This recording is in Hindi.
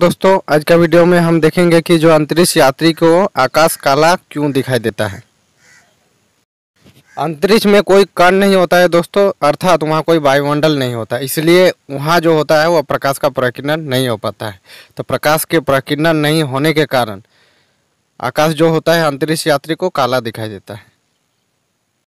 दोस्तों आज का वीडियो में हम देखेंगे कि जो अंतरिक्ष यात्री को आकाश काला क्यों दिखाई देता है अंतरिक्ष में कोई कण नहीं होता है दोस्तों अर्थात वहाँ कोई वायुमंडल नहीं होता इसलिए वहाँ जो होता है वह प्रकाश का प्रकीर्णन नहीं हो पाता है तो प्रकाश के प्रकीर्णन नहीं होने के कारण आकाश जो होता है अंतरिक्ष यात्री को काला दिखाई देता है